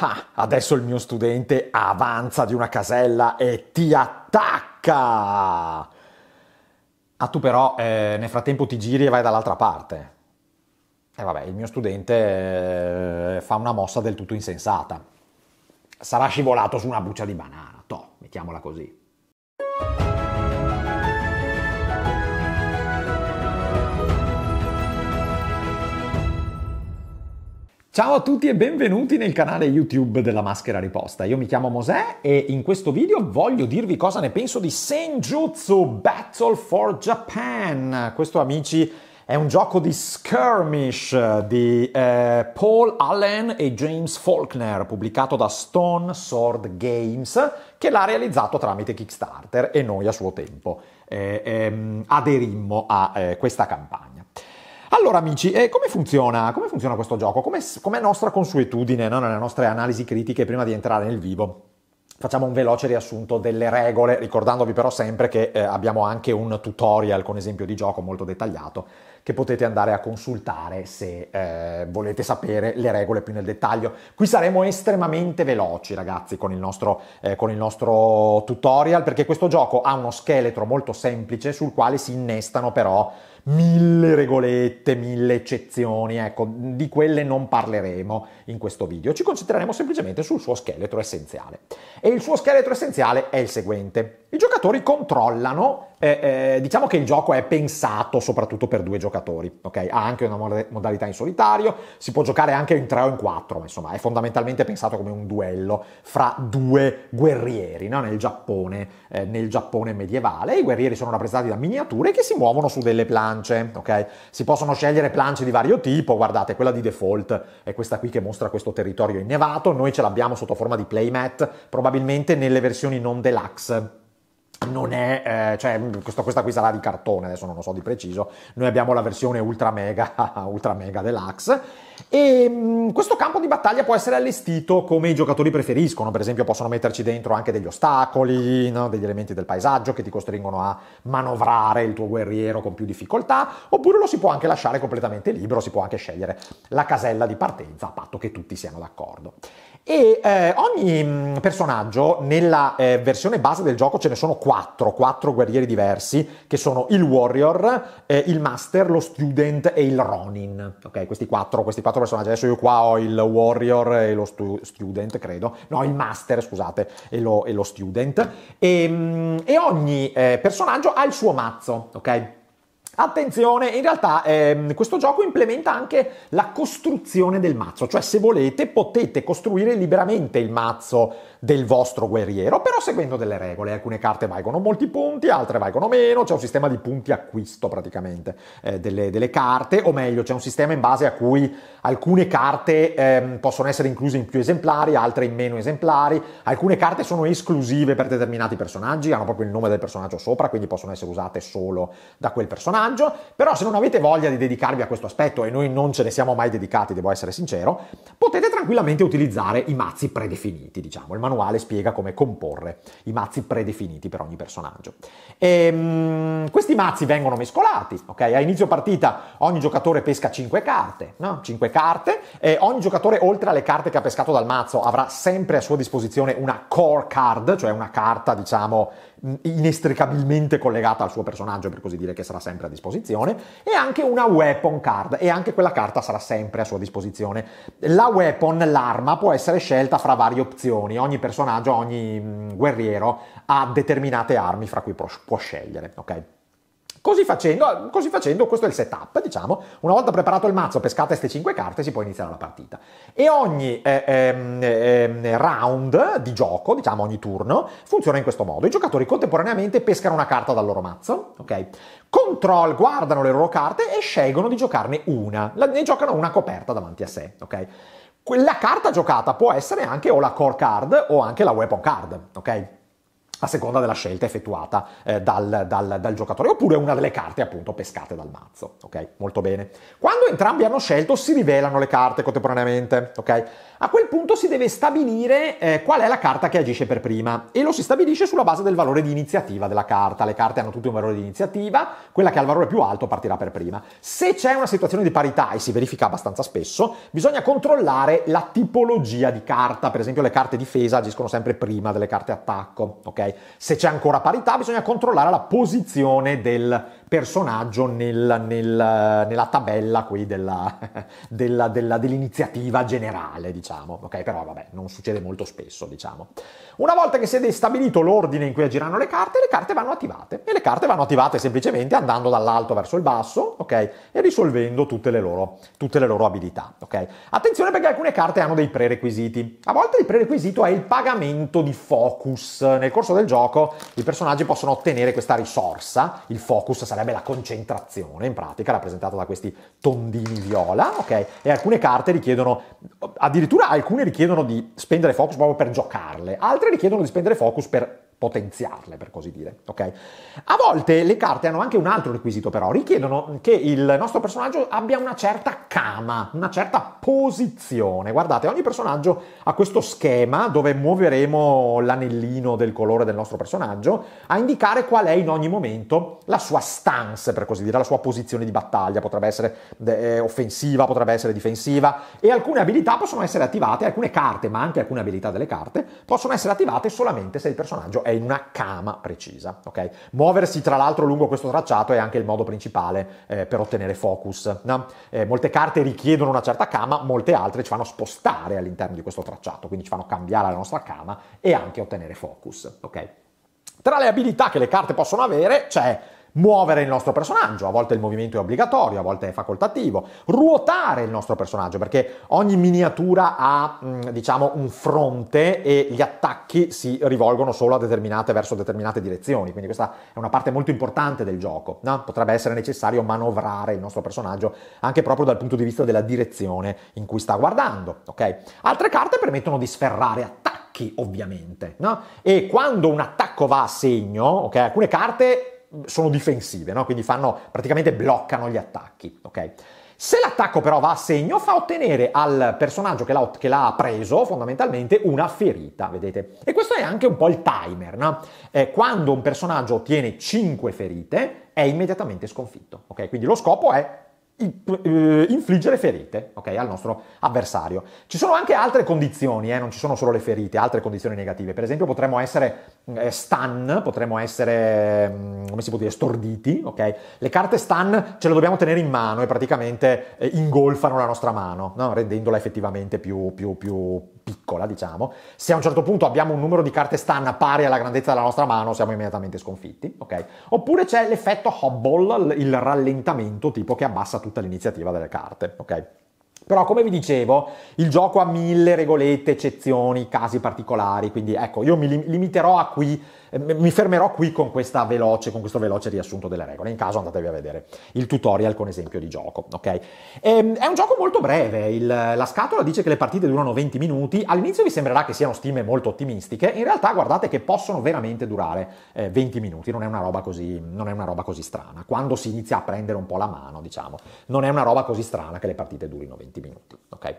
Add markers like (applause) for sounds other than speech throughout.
ah, adesso il mio studente avanza di una casella e ti attacca. Ah, tu però eh, nel frattempo ti giri e vai dall'altra parte. E eh, vabbè, il mio studente eh, fa una mossa del tutto insensata. Sarà scivolato su una buccia di banana, toh, mettiamola così. Ciao a tutti e benvenuti nel canale YouTube della Maschera Riposta. Io mi chiamo Mosè e in questo video voglio dirvi cosa ne penso di Senjutsu Battle for Japan. Questo, amici, è un gioco di skirmish di eh, Paul Allen e James Faulkner, pubblicato da Stone Sword Games, che l'ha realizzato tramite Kickstarter e noi a suo tempo eh, ehm, aderimmo a eh, questa campagna. Allora amici, eh, come, funziona? come, funziona? questo gioco? Come, come nostra consuetudine no? nelle nostre analisi critiche prima di entrare nel vivo? Facciamo un veloce riassunto delle regole, ricordandovi però sempre che eh, abbiamo anche un tutorial con esempio di gioco molto dettagliato che potete andare a consultare se eh, volete sapere le regole più nel dettaglio. Qui saremo estremamente veloci ragazzi con il, nostro, eh, con il nostro tutorial perché questo gioco ha uno scheletro molto semplice sul quale si innestano però mille regolette, mille eccezioni, ecco, di quelle non parleremo in questo video, ci concentreremo semplicemente sul suo scheletro essenziale. E il suo scheletro essenziale è il seguente. I giocatori controllano eh, eh, diciamo che il gioco è pensato soprattutto per due giocatori, ok? Ha anche una modalità in solitario, si può giocare anche in tre o in quattro, ma insomma è fondamentalmente pensato come un duello fra due guerrieri, no? Nel Giappone, eh, nel Giappone medievale, i guerrieri sono rappresentati da miniature che si muovono su delle planche, ok? Si possono scegliere planche di vario tipo, guardate, quella di default è questa qui che mostra questo territorio innevato, noi ce l'abbiamo sotto forma di playmat, probabilmente nelle versioni non deluxe non è, eh, cioè, mm, questo, questa qui sarà di cartone, adesso non lo so di preciso, noi abbiamo la versione ultra mega, (laughs) ultra mega deluxe e mh, mm, questo campo di battaglia può essere allestito come i giocatori preferiscono, per esempio possono metterci dentro anche degli ostacoli, no? degli elementi del paesaggio che ti costringono a manovrare il tuo guerriero con più difficoltà, oppure lo si può anche lasciare completamente libero, si può anche scegliere la casella di partenza a patto che tutti siano d'accordo. E eh, ogni mm, personaggio nella eh, versione base del gioco ce ne sono quattro, quattro guerrieri diversi, che sono il Warrior, eh, il Master, lo Student e il Ronin. Ok, questi quattro, questi quattro personaggi. Adesso io qua ho il Warrior e lo stu- Student, credo. No, il Master, scusate, e lo, e lo Student. E, mm, e ogni eh, personaggio ha il suo mazzo, ok? Attenzione, in realtà ehm, questo gioco implementa anche la costruzione del mazzo, cioè se volete potete costruire liberamente il mazzo del vostro guerriero, però seguendo delle regole, alcune carte valgono molti punti, altre valgono meno, c'è un sistema di punti acquisto praticamente eh, delle, delle, carte, o meglio c'è un sistema in base a cui alcune carte ehm, possono essere incluse in più esemplari, altre in meno esemplari, alcune carte sono esclusive per determinati personaggi, hanno proprio il nome del personaggio sopra, quindi possono essere usate solo da quel personaggio personaggio, però se non avete voglia di dedicarvi a questo aspetto, e noi non ce ne siamo mai dedicati, devo essere sincero, potete tranquillamente utilizzare i mazzi predefiniti, diciamo. Il manuale spiega come comporre i mazzi predefiniti per ogni personaggio. E, ehm, mh, questi mazzi vengono mescolati, ok? A inizio partita ogni giocatore pesca 5 carte, no? 5 carte, e ogni giocatore oltre alle carte che ha pescato dal mazzo avrà sempre a sua disposizione una core card, cioè una carta, diciamo, inestricabilmente collegata al suo personaggio, per così dire, che sarà sempre a disposizione, e anche una weapon card, e anche quella carta sarà sempre a sua disposizione. La weapon, l'arma, può essere scelta fra varie opzioni, ogni personaggio, ogni mm, guerriero ha determinate armi fra cui può scegliere, ok? Così facendo, così facendo, questo è il setup, diciamo, una volta preparato il mazzo, pescate queste 5 carte, si può iniziare la partita. E ogni eh, eh, round di gioco, diciamo ogni turno, funziona in questo modo. I giocatori contemporaneamente pescano una carta dal loro mazzo, ok? Control, guardano le loro carte e scelgono di giocarne una. ne giocano una coperta davanti a sé, ok? La carta giocata può essere anche o la core card o anche la weapon card, ok? a seconda della scelta effettuata eh, dal, dal, dal, giocatore, oppure una delle carte appunto pescate dal mazzo, ok? Molto bene. Quando entrambi hanno scelto si rivelano le carte contemporaneamente, ok? A quel punto si deve stabilire eh, qual è la carta che agisce per prima e lo si stabilisce sulla base del valore di iniziativa della carta. Le carte hanno tutte un valore di iniziativa, quella che ha il valore più alto partirà per prima. Se c'è una situazione di parità e si verifica abbastanza spesso, bisogna controllare la tipologia di carta, per esempio le carte difesa agiscono sempre prima delle carte attacco, ok? Se c'è ancora parità bisogna controllare la posizione del personaggio nel, nel, nella tabella qui della, (laughs) della, della, dell'iniziativa generale, diciamo, ok? Però vabbè, non succede molto spesso, diciamo. Una volta che si è stabilito l'ordine in cui agiranno le carte, le carte vanno attivate e le carte vanno attivate semplicemente andando dall'alto verso il basso, ok? E risolvendo tutte le loro, tutte le loro abilità, ok? Attenzione perché alcune carte hanno dei prerequisiti. A volte il prerequisito è il pagamento di focus. Nel corso del gioco i personaggi possono ottenere questa risorsa, il focus sarà sarebbe la concentrazione in pratica, rappresentata da questi tondini viola, ok? E alcune carte richiedono, addirittura alcune richiedono di spendere focus proprio per giocarle, altre richiedono di spendere focus per potenziarle, per così dire. Okay? A volte le carte hanno anche un altro requisito, però, richiedono che il nostro personaggio abbia una certa cama, una certa posizione. Guardate, ogni personaggio ha questo schema dove muoveremo l'anellino del colore del nostro personaggio a indicare qual è in ogni momento la sua stance, per così dire, la sua posizione di battaglia. Potrebbe essere eh, offensiva, potrebbe essere difensiva e alcune abilità possono essere attivate, alcune carte, ma anche alcune abilità delle carte, possono essere attivate solamente se il personaggio è in una cama precisa, ok? Muoversi tra l'altro lungo questo tracciato è anche il modo principale eh, per ottenere focus. No? Eh, molte carte richiedono una certa cama, molte altre ci fanno spostare all'interno di questo tracciato, quindi ci fanno cambiare la nostra cama e anche ottenere focus, ok? Tra le abilità che le carte possono avere c'è muovere il nostro personaggio, a volte il movimento è obbligatorio, a volte è facoltativo, ruotare il nostro personaggio, perché ogni miniatura ha, mm, diciamo, un fronte e gli attacchi si rivolgono solo a determinate, verso determinate direzioni, quindi questa è una parte molto importante del gioco, no? potrebbe essere necessario manovrare il nostro personaggio anche proprio dal punto di vista della direzione in cui sta guardando, ok? Altre carte permettono di sferrare attacchi ovviamente, no? E quando un attacco va a segno, ok? Alcune carte sono difensive, no? quindi fanno, praticamente bloccano gli attacchi. Okay? Se l'attacco però va a segno, fa ottenere al personaggio che l'ha, che l'ha, preso fondamentalmente una ferita, vedete? E questo è anche un po' il timer, no? eh, quando un personaggio ottiene 5 ferite, è immediatamente sconfitto, okay? Quindi lo scopo è eh, infliggere ferite okay, al nostro avversario. Ci sono anche altre condizioni, eh, non ci sono solo le ferite, altre condizioni negative. Per esempio potremmo essere eh, stun, potremmo essere, mm, come si può dire, storditi. Okay? Le carte stun ce le dobbiamo tenere in mano e praticamente eh, ingolfano la nostra mano, no? rendendola effettivamente più, più, più piccola, diciamo, se a un certo punto abbiamo un numero di carte stanna pari alla grandezza della nostra mano, siamo immediatamente sconfitti, ok? Oppure c'è l'effetto hobble, il rallentamento tipo che abbassa tutta l'iniziativa delle carte, ok? Però come vi dicevo, il gioco ha mille regolette, eccezioni, casi particolari, quindi ecco, io mi limiterò a qui eh, mi fermerò qui con, veloce, con, questo veloce riassunto delle regole, in caso andatevi a vedere il tutorial con esempio di gioco. Okay? E, ehm, è un gioco molto breve, il, la scatola dice che le partite durano 20 minuti, all'inizio vi sembrerà che siano stime molto ottimistiche, in realtà guardate che possono veramente durare eh, 20 minuti, non è, così, non è, una roba così, strana, quando si inizia a prendere un po' la mano, diciamo, non è una roba così strana che le partite durino 20 minuti. Okay?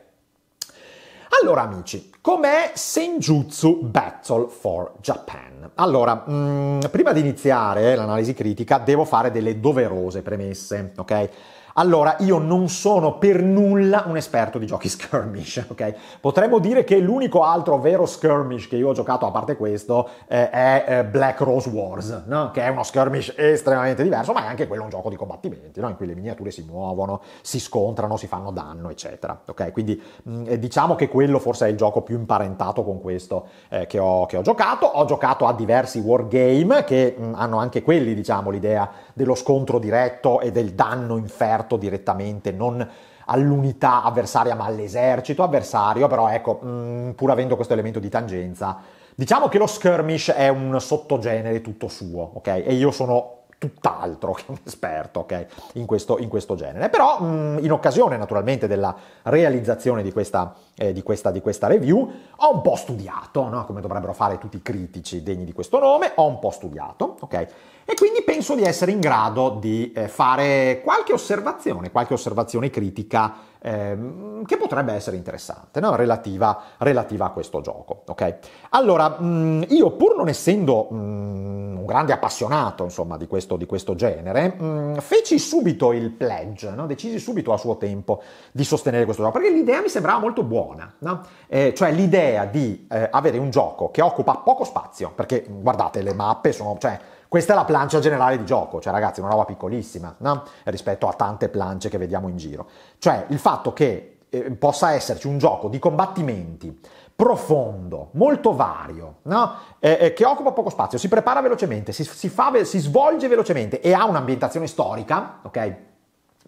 Allora amici, com'è Senjutsu Battle for Japan? Allora, mh, mm, prima di iniziare l'analisi critica devo fare delle doverose premesse, ok? Allora, io non sono per nulla un esperto di giochi (laughs) skirmish, ok? Potremmo dire che l'unico altro vero skirmish che io ho giocato, a parte questo, eh, è eh, Black Rose Wars, no? che è uno skirmish estremamente diverso, ma è anche quello un gioco di combattimenti, no? in cui le miniature si muovono, si scontrano, si fanno danno, eccetera. Ok? Quindi mh, mm, eh, diciamo che quello forse è il gioco più imparentato con questo eh, che, ho, che, ho, giocato. Ho giocato a diversi wargame che mh, mm, hanno anche quelli, diciamo, l'idea dello scontro diretto e del danno inferto direttamente, non all'unità avversaria ma all'esercito avversario, però ecco, mh, mm, pur avendo questo elemento di tangenza, diciamo che lo skirmish è un sottogenere tutto suo, ok? E io sono tutt'altro che un esperto ok? in, questo, in, questo, genere. Però mh, mm, in occasione naturalmente della realizzazione di questa, eh, di questa, di questa review ho un po' studiato, no? come dovrebbero fare tutti i critici degni di questo nome, ho un po' studiato. ok? E quindi penso di essere in grado di eh, fare qualche osservazione, qualche osservazione critica ehm, che potrebbe essere interessante no? relativa, relativa, a questo gioco. Okay? Allora, mh, mm, io pur non essendo mh, mm, un grande appassionato insomma, di, questo, di questo genere, mh, mm, feci subito il pledge, no? decisi subito a suo tempo di sostenere questo gioco, perché l'idea mi sembrava molto buona, no? eh, cioè l'idea di eh, avere un gioco che occupa poco spazio, perché guardate le mappe sono... Cioè, questa è la plancia generale di gioco, cioè ragazzi, una roba piccolissima, no? rispetto a tante plance che vediamo in giro. Cioè il fatto che eh, possa esserci un gioco di combattimenti profondo, molto vario, no? eh, eh, che occupa poco spazio, si prepara velocemente, si, si, ve- si svolge velocemente e ha un'ambientazione storica, ok?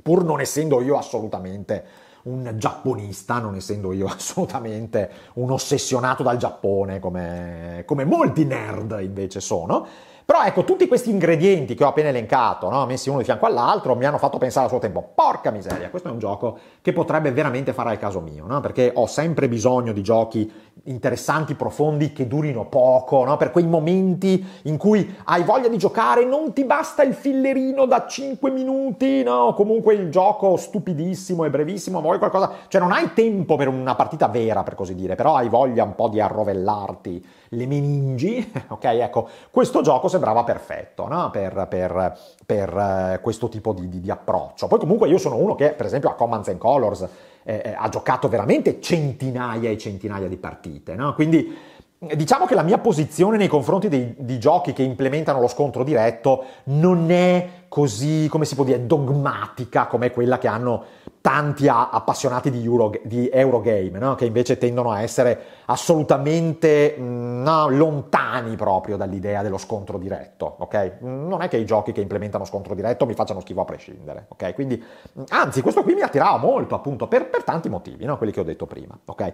Pur non essendo io assolutamente un giapponista, non essendo io (laughs) assolutamente un ossessionato dal Giappone come, come molti nerd invece sono, però ecco, tutti questi ingredienti che ho appena elencato, no, messi uno di fianco all'altro, mi hanno fatto pensare a suo tempo, porca miseria, questo è un gioco che potrebbe veramente fare al caso mio, no? perché ho sempre bisogno di giochi interessanti, profondi, che durino poco, no? per quei momenti in cui hai voglia di giocare, non ti basta il fillerino da 5 minuti, no? comunque il gioco stupidissimo e brevissimo, vuoi qualcosa, cioè non hai tempo per una partita vera, per così dire, però hai voglia un po' di arrovellarti le meningi, (laughs) ok? Ecco, questo gioco sembrava perfetto no? per, per, per uh, questo tipo di, di, di approccio. Poi comunque io sono uno che, per esempio, a Commons and Colors eh, eh, ha giocato veramente centinaia e centinaia di partite, no? Quindi eh, diciamo che la mia posizione nei confronti dei, di giochi che implementano lo scontro diretto non è così, come si può dire, dogmatica come quella che hanno tanti appassionati di, Euro, di Eurogame, no? che invece tendono a essere assolutamente mm, no, lontani proprio dall'idea dello scontro diretto. Okay? Non è che i giochi che implementano scontro diretto mi facciano schifo a prescindere. Okay? Quindi, mm, anzi, questo qui mi attirava molto appunto per, per tanti motivi, no? quelli che ho detto prima. Okay?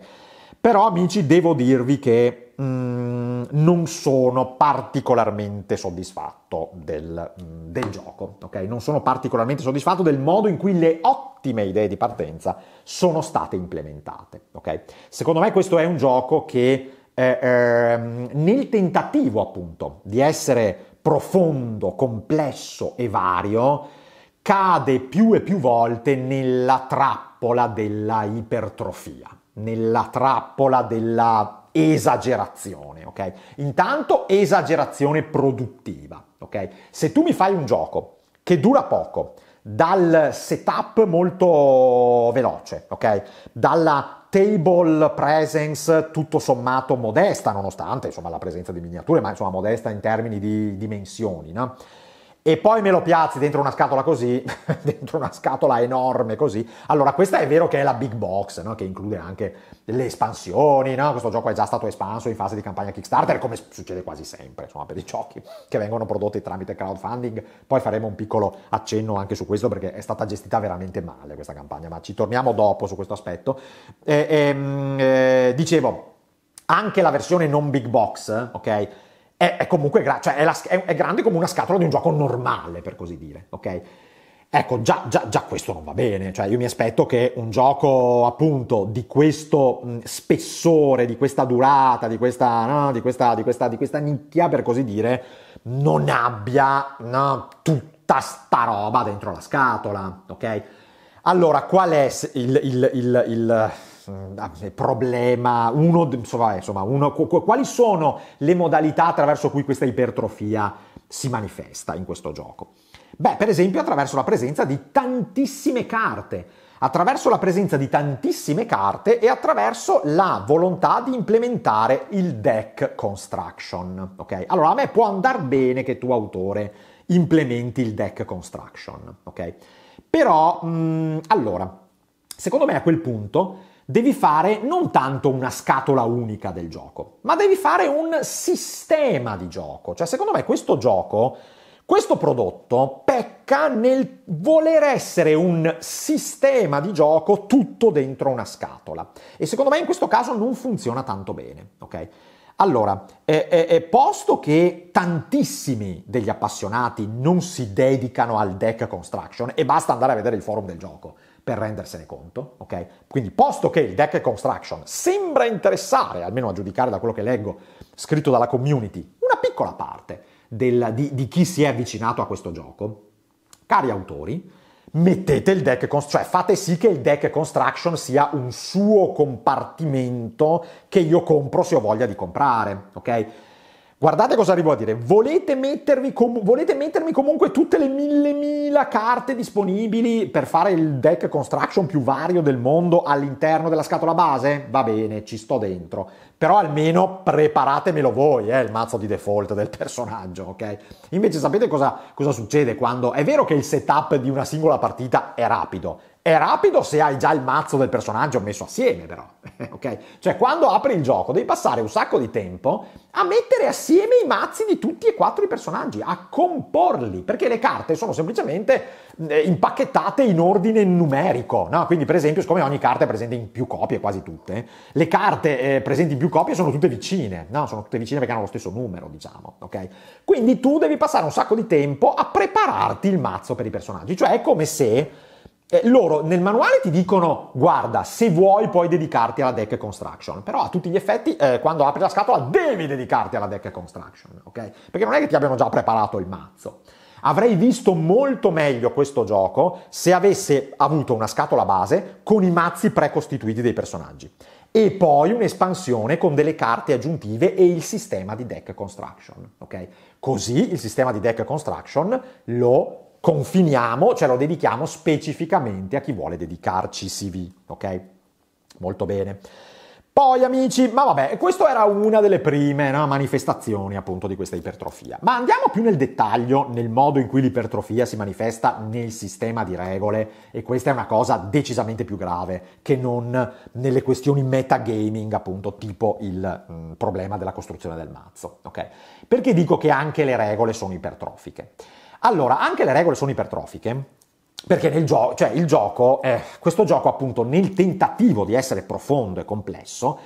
Però amici, devo dirvi che mm, non sono particolarmente soddisfatto del, mm, del gioco, ok? Non sono particolarmente soddisfatto del modo in cui le ottime idee di partenza sono state implementate, ok? Secondo me questo è un gioco che eh, eh, nel tentativo appunto di essere profondo, complesso e vario, cade più e più volte nella trappola della ipertrofia nella trappola della esagerazione, ok? Intanto esagerazione produttiva, ok? Se tu mi fai un gioco che dura poco, dal setup molto veloce, ok? Dalla table presence tutto sommato modesta, nonostante insomma la presenza di miniature, ma insomma modesta in termini di dimensioni, no? e poi me lo piazzi dentro una scatola così, (laughs) dentro una scatola enorme così. Allora, questa è vero che è la big box, no? che include anche le espansioni, no? questo gioco è già stato espanso in fase di campagna Kickstarter, come succede quasi sempre, insomma, per i giochi che vengono prodotti tramite crowdfunding. Poi faremo un piccolo accenno anche su questo perché è stata gestita veramente male questa campagna, ma ci torniamo dopo su questo aspetto. E, e, ehm, eh, dicevo, anche la versione non big box, ok? è, è comunque gra- cioè è, la, è, grande come una scatola di un gioco normale, per così dire, ok? Ecco, già, già, già, questo non va bene, cioè io mi aspetto che un gioco appunto di questo spessore, di questa durata, di questa, no, di, questa, di, questa, di questa, nicchia, per così dire, non abbia no, tutta sta roba dentro la scatola, ok? Allora, qual è il, il, il, il eh, ah, problema, uno, eh, insomma, uno, quali sono le modalità attraverso cui questa ipertrofia si manifesta in questo gioco? Beh, per esempio attraverso la presenza di tantissime carte, attraverso la presenza di tantissime carte e attraverso la volontà di implementare il deck construction. Ok? Allora a me può andar bene che tu autore implementi il deck construction, ok? Però, mh, mm, allora, secondo me a quel punto devi fare non tanto una scatola unica del gioco, ma devi fare un sistema di gioco. Cioè, secondo me questo gioco, questo prodotto pecca nel voler essere un sistema di gioco tutto dentro una scatola. E secondo me in questo caso non funziona tanto bene, ok? Allora, eh, eh, posto che tantissimi degli appassionati non si dedicano al deck construction e basta andare a vedere il forum del gioco, per rendersene conto, ok? Quindi posto che il deck construction sembra interessare, almeno a giudicare da quello che leggo scritto dalla community, una piccola parte del, di, di, chi si è avvicinato a questo gioco, cari autori, mettete il deck construction, cioè fate sì che il deck construction sia un suo compartimento che io compro se ho voglia di comprare, ok? Guardate cosa arrivo a dire. Volete, com- volete mettermi comunque tutte le mille mila carte disponibili per fare il deck construction più vario del mondo all'interno della scatola base? Va bene, ci sto dentro. Però almeno preparatemelo voi, eh, il mazzo di default del personaggio, ok? Invece sapete cosa, cosa succede quando... È vero che il setup di una singola partita è rapido, è rapido se hai già il mazzo del personaggio messo assieme, però. (laughs) ok? Cioè, quando apri il gioco, devi passare un sacco di tempo a mettere assieme i mazzi di tutti e quattro i personaggi, a comporli, perché le carte sono semplicemente eh, impacchettate in ordine numerico. No? Quindi, per esempio, siccome ogni carta è presente in più copie, quasi tutte, le carte eh, presenti in più copie sono tutte vicine, no? Sono tutte vicine perché hanno lo stesso numero, diciamo, ok? Quindi tu devi passare un sacco di tempo a prepararti il mazzo per i personaggi. Cioè, è come se eh, loro nel manuale ti dicono guarda se vuoi puoi dedicarti alla deck construction però a tutti gli effetti eh, quando apri la scatola devi dedicarti alla deck construction ok perché non è che ti abbiano già preparato il mazzo avrei visto molto meglio questo gioco se avesse avuto una scatola base con i mazzi precostituiti dei personaggi e poi un'espansione con delle carte aggiuntive e il sistema di deck construction ok così il sistema di deck construction lo confiniamo, cioè lo dedichiamo specificamente a chi vuole dedicarci CV, ok? Molto bene. Poi amici, ma vabbè, questa era una delle prime no, manifestazioni appunto di questa ipertrofia. Ma andiamo più nel dettaglio nel modo in cui l'ipertrofia si manifesta nel sistema di regole e questa è una cosa decisamente più grave che non nelle questioni metagaming appunto tipo il mh, mm, problema della costruzione del mazzo, ok? Perché dico che anche le regole sono ipertrofiche? Allora, anche le regole sono ipertrofiche. Perché nel gioco, cioè il gioco, eh, questo gioco appunto nel tentativo di essere profondo e complesso,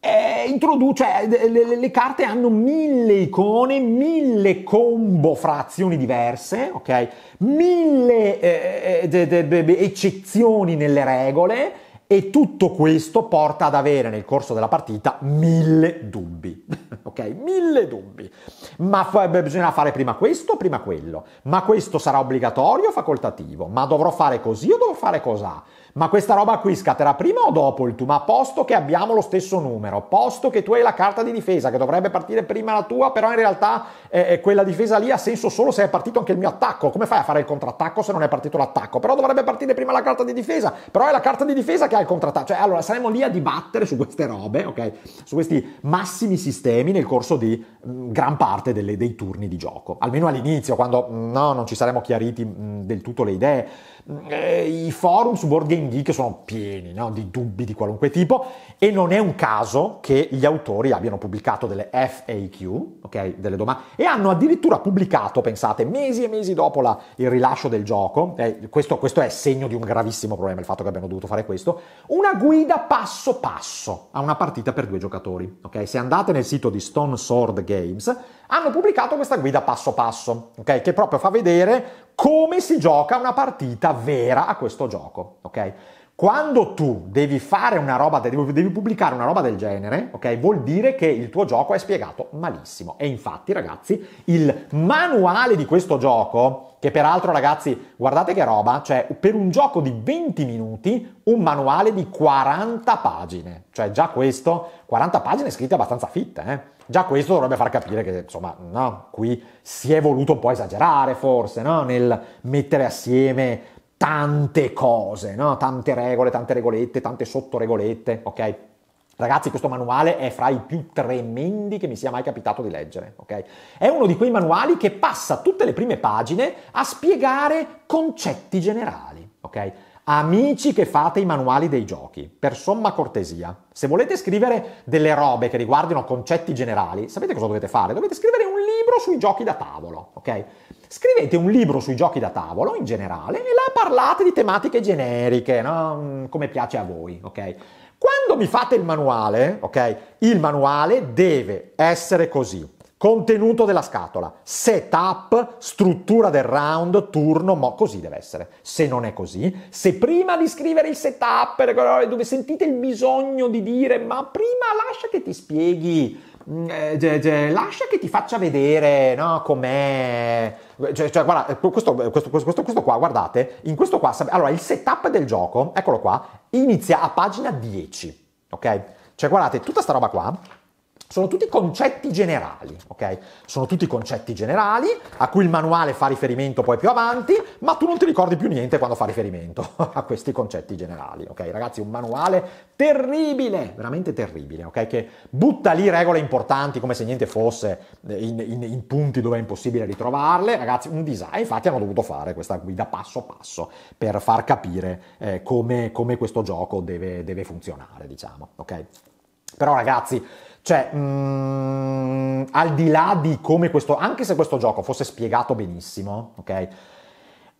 eh, introduce, cioè, eh, le, le, carte hanno mille icone, mille combo frazioni diverse, ok? Mille eh, eh, de, de, de, eccezioni nelle regole, e tutto questo porta ad avere nel corso della partita mille dubbi, (laughs) ok? Mille dubbi. Ma fa- bisognerà fare prima questo, prima quello. Ma questo sarà obbligatorio o facoltativo? Ma dovrò fare così o dovrò fare cos'ha? Ma questa roba qui scatterà prima o dopo il tuo? Ma posto che abbiamo lo stesso numero, posto che tu hai la carta di difesa, che dovrebbe partire prima la tua, però in realtà eh, eh, quella difesa lì ha senso solo se è partito anche il mio attacco. Come fai a fare il contrattacco se non è partito l'attacco? Però dovrebbe partire prima la carta di difesa, però è la carta di difesa che ha il contrattacco. Cioè, allora saremo lì a dibattere su queste robe, ok? Su questi massimi sistemi nel corso di mh, mm, gran parte delle, dei turni di gioco. Almeno all'inizio, quando mh, mm, no, non ci saremo chiariti mh, mm, del tutto le idee eh, i forum su Board Game Geek sono pieni no? di dubbi di qualunque tipo e non è un caso che gli autori abbiano pubblicato delle FAQ, ok, delle domande, e hanno addirittura pubblicato, pensate, mesi e mesi dopo la, il rilascio del gioco, eh, questo, questo è segno di un gravissimo problema il fatto che abbiano dovuto fare questo, una guida passo passo a una partita per due giocatori, ok? Se andate nel sito di Stone Sword Games, hanno pubblicato questa guida passo passo, ok? Che proprio fa vedere come si gioca una partita vera a questo gioco, ok? Quando tu devi fare una roba, devi pubblicare una roba del genere, ok? Vuol dire che il tuo gioco è spiegato malissimo. E infatti, ragazzi, il manuale di questo gioco, che peraltro, ragazzi, guardate che roba, cioè per un gioco di 20 minuti, un manuale di 40 pagine. Cioè già questo, 40 pagine scritte abbastanza fitte, eh? Già questo dovrebbe far capire che, insomma, no, qui si è voluto un po' esagerare, forse, no? Nel mettere assieme tante cose, no? tante regole, tante regolette, tante sottoregolette, ok? Ragazzi, questo manuale è fra i più tremendi che mi sia mai capitato di leggere, ok? È uno di quei manuali che passa tutte le prime pagine a spiegare concetti generali, ok? Amici che fate i manuali dei giochi, per somma cortesia, se volete scrivere delle robe che riguardino concetti generali, sapete cosa dovete fare? Dovete scrivere un libro sui giochi da tavolo, ok? Scrivete un libro sui giochi da tavolo in generale e là parlate di tematiche generiche, no? Mm, come piace a voi, ok? Quando mi fate il manuale, ok? Il manuale deve essere così. Contenuto della scatola, setup, struttura del round, turno, mo, così deve essere. Se non è così, se prima di scrivere il setup, dove sentite il bisogno di dire ma prima lascia che ti spieghi Mm, eh, cioè, cioè, lascia che ti faccia vedere no, com'è. Cioè, cioè guarda, eh, eh, questo, questo, questo, questo, qua, guardate, in questo qua, allora il setup del gioco, eccolo qua, inizia a pagina 10, ok? Cioè guardate, tutta sta roba qua, sono tutti concetti generali, ok? Sono tutti concetti generali a cui il manuale fa riferimento poi più avanti, ma tu non ti ricordi più niente quando fa riferimento (laughs) a questi concetti generali, ok? Ragazzi, un manuale terribile, veramente terribile, ok? Che butta lì regole importanti come se niente fosse eh, in, in, in punti dove è impossibile ritrovarle, ragazzi, un design. Infatti hanno dovuto fare questa guida passo passo per far capire eh, come, come, questo gioco deve, deve funzionare, diciamo, ok? Però ragazzi, cioè, mh, mm, al di là di come questo, anche se questo gioco fosse spiegato benissimo, ok?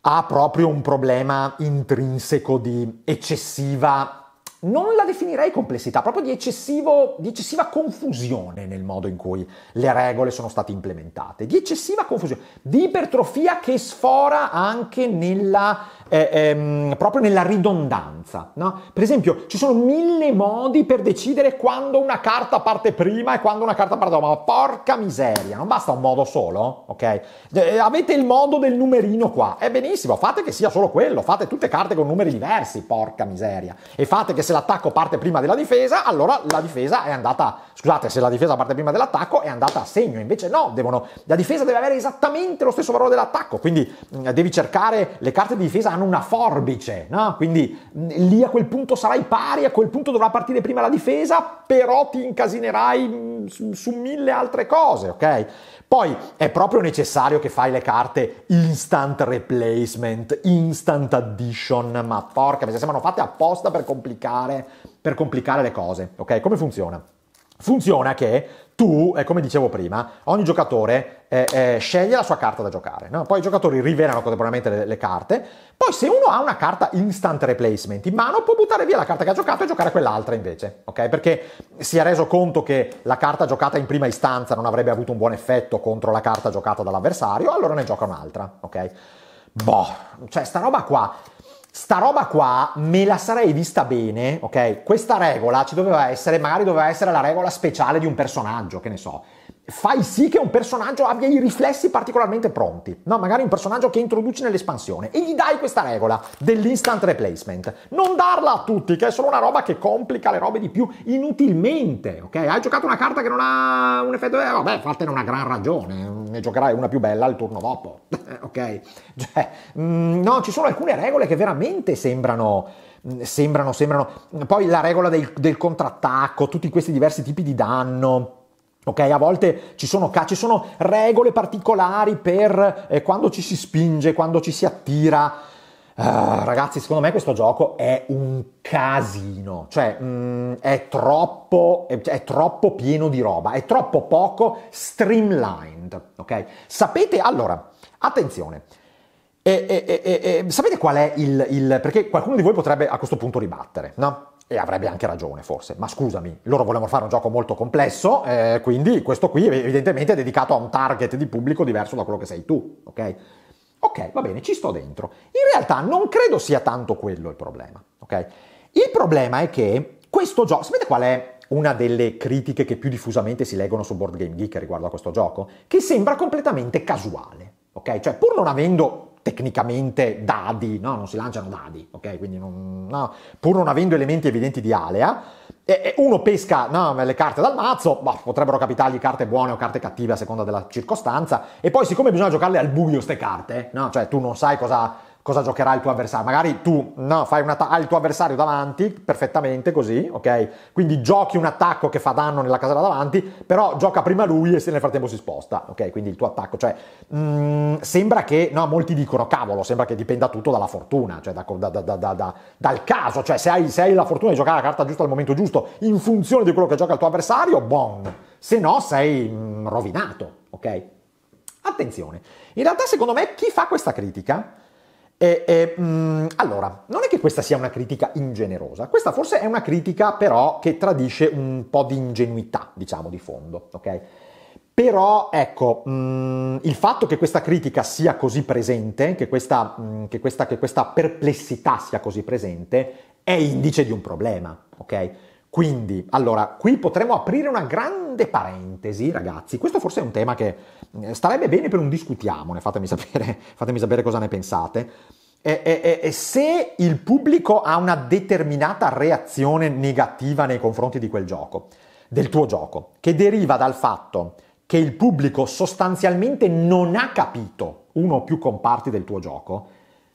Ha proprio un problema intrinseco di eccessiva non la definirei complessità, proprio di, eccessivo, di, eccessiva confusione nel modo in cui le regole sono state implementate, di eccessiva confusione, di ipertrofia che sfora anche nella eh, ehm, proprio nella ridondanza. No? Per esempio, ci sono mille modi per decidere quando una carta parte prima e quando una carta parte dopo, ma porca miseria, non basta un modo solo, ok? Eh, avete il modo del numerino qua, è benissimo, fate che sia solo quello, fate tutte carte con numeri diversi, porca miseria, e fate che se l'attacco parte prima della difesa, allora la difesa è andata, scusate, se la difesa parte prima dell'attacco è andata a segno, invece no, devono, la difesa deve avere esattamente lo stesso valore dell'attacco, quindi mh, mm, devi cercare le carte di difesa hanno una forbice, no? quindi lì a quel punto sarai pari, a quel punto dovrà partire prima la difesa, però ti incasinerai su, su mille altre cose, ok? Poi è proprio necessario che fai le carte instant replacement, instant addition, ma porca, perché sembrano fatte apposta per complicare, per complicare le cose, ok? Come funziona? Funziona che tu, eh, come dicevo prima, ogni giocatore eh, eh, sceglie la sua carta da giocare. No? Poi i giocatori rivelano contemporaneamente le, le, carte. Poi, se uno ha una carta instant replacement in mano, può buttare via la carta che ha giocato e giocare quell'altra invece. Okay? Perché si è reso conto che la carta giocata in prima istanza non avrebbe avuto un buon effetto contro la carta giocata dall'avversario, allora ne gioca un'altra. Ok? Boh, cioè, sta roba qua Sta roba qua me la sarei vista bene, ok? Questa regola ci doveva essere, magari doveva essere la regola speciale di un personaggio, che ne so fai sì che un personaggio abbia i riflessi particolarmente pronti, no? Magari un personaggio che introduci nell'espansione e gli dai questa regola dell'instant replacement. Non darla a tutti, che è solo una roba che complica le robe di più inutilmente, ok? Hai giocato una carta che non ha un effetto, eh, vabbè, fatene una gran ragione, ne giocherai una più bella il turno dopo, (laughs) ok? Cioè, mm, no, ci sono alcune regole che veramente sembrano mm, sembrano sembrano poi la regola del, del contrattacco, tutti questi diversi tipi di danno Ok, a volte ci sono, ci sono regole particolari per eh, quando ci si spinge, quando ci si attira. Uh, ragazzi, secondo me questo gioco è un casino, cioè mm, è, troppo, è, cioè, è troppo pieno di roba, è troppo poco streamlined, ok? Sapete, allora, attenzione, e, e, e, sapete qual è il, il... perché qualcuno di voi potrebbe a questo punto ribattere, no? e avrebbe anche ragione forse, ma scusami, loro volevano fare un gioco molto complesso, eh, quindi questo qui evidentemente è dedicato a un target di pubblico diverso da quello che sei tu, ok? Ok, va bene, ci sto dentro. In realtà non credo sia tanto quello il problema, ok? Il problema è che questo gioco, sapete qual è una delle critiche che più diffusamente si leggono su Board Game Geek riguardo a questo gioco? Che sembra completamente casuale, ok? Cioè pur non avendo tecnicamente dadi, no? Non si lanciano dadi, ok? Quindi non, no. pur non avendo elementi evidenti di alea, e, uno pesca no, le carte dal mazzo, bah, potrebbero capitargli carte buone o carte cattive a seconda della circostanza, e poi siccome bisogna giocarle al buio queste carte, no? Cioè tu non sai cosa cosa giocherà il tuo avversario. Magari tu no, fai un atta- hai il tuo avversario davanti, perfettamente così, ok? Quindi giochi un attacco che fa danno nella casella davanti, però gioca prima lui e se nel frattempo si sposta, ok? Quindi il tuo attacco, cioè, mh, mm, sembra che, no, molti dicono, cavolo, sembra che dipenda tutto dalla fortuna, cioè da, da, da, dal caso, cioè se hai, se hai la fortuna di giocare la carta giusta al momento giusto, in funzione di quello che gioca il tuo avversario, bon, se no sei mh, mm, rovinato, ok? Attenzione, in realtà secondo me chi fa questa critica e, e, mh, mm, allora, non è che questa sia una critica ingenerosa, questa forse è una critica però che tradisce un po' di ingenuità, diciamo, di fondo, ok? Però ecco, mh, mm, il fatto che questa critica sia così presente, che questa, mh, mm, che, questa, che questa perplessità sia così presente, è indice di un problema, ok? Quindi, allora, qui potremmo aprire una grande parentesi, ragazzi, questo forse è un tema che eh, starebbe bene per un discutiamone, fatemi sapere, (laughs) fatemi sapere cosa ne pensate. E, e, e, se il pubblico ha una determinata reazione negativa nei confronti di quel gioco, del tuo gioco, che deriva dal fatto che il pubblico sostanzialmente non ha capito uno o più comparti del tuo gioco,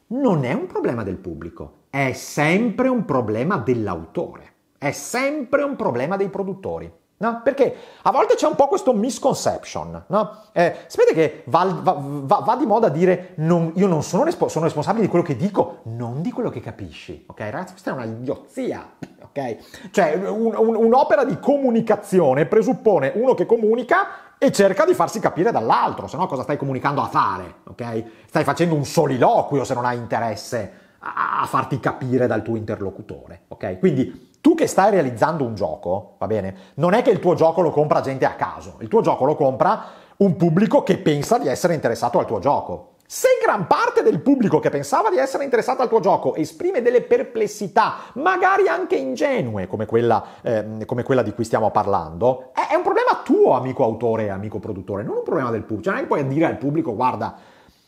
non è un problema del pubblico, è sempre un problema dell'autore, è sempre un problema dei produttori. No? Perché a volte c'è un po' questo misconception, no? eh, sapete che va, va, va, va, di moda dire non, io non sono, respo- sono, responsabile di quello che dico, non di quello che capisci, ok? Ragazzi, questa è una idiozia, ok? Cioè, un, un, un'opera di comunicazione presuppone uno che comunica e cerca di farsi capire dall'altro, se no cosa stai comunicando a fare, ok? Stai facendo un soliloquio se non hai interesse a, a farti capire dal tuo interlocutore, ok? Quindi tu che stai realizzando un gioco, va bene, non è che il tuo gioco lo compra gente a caso, il tuo gioco lo compra un pubblico che pensa di essere interessato al tuo gioco. Se gran parte del pubblico che pensava di essere interessato al tuo gioco esprime delle perplessità, magari anche ingenue, come quella, eh, come quella di cui stiamo parlando, è, un problema tuo, amico autore e amico produttore, non un problema del pubblico. Cioè, non è che puoi dire al pubblico, guarda,